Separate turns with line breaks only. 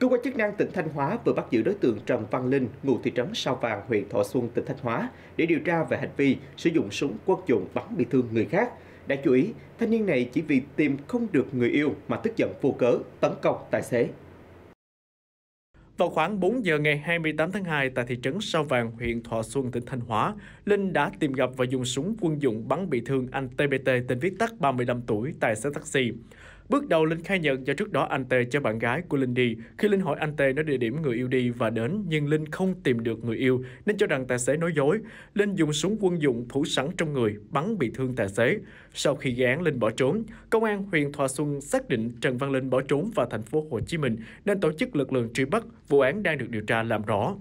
Cơ quan chức năng tỉnh Thanh Hóa vừa bắt giữ đối tượng Trần Văn Linh, ngụ thị trấn Sao Vàng, huyện Thọ Xuân, tỉnh Thanh Hóa để điều tra về hành vi sử dụng súng quân dụng bắn bị thương người khác. Đã chú ý, thanh niên này chỉ vì tìm không được người yêu mà tức giận vô cớ tấn công tài xế.
Vào khoảng 4 giờ ngày 28 tháng 2 tại thị trấn Sao Vàng, huyện Thọ Xuân, tỉnh Thanh Hóa, Linh đã tìm gặp và dùng súng quân dụng bắn bị thương anh TBT tên viết tắt 35 tuổi, tài xế taxi. Bước đầu, Linh khai nhận do trước đó anh Tê cho bạn gái của Linh đi. Khi Linh hỏi anh Tê nói địa điểm người yêu đi và đến, nhưng Linh không tìm được người yêu nên cho rằng tài xế nói dối. Linh dùng súng quân dụng thủ sẵn trong người, bắn bị thương tài xế. Sau khi gây án, Linh bỏ trốn. Công an huyện Thọ Xuân xác định Trần Văn Linh bỏ trốn vào thành phố Hồ Chí Minh nên tổ chức lực lượng truy bắt. Vụ án đang được điều tra làm rõ.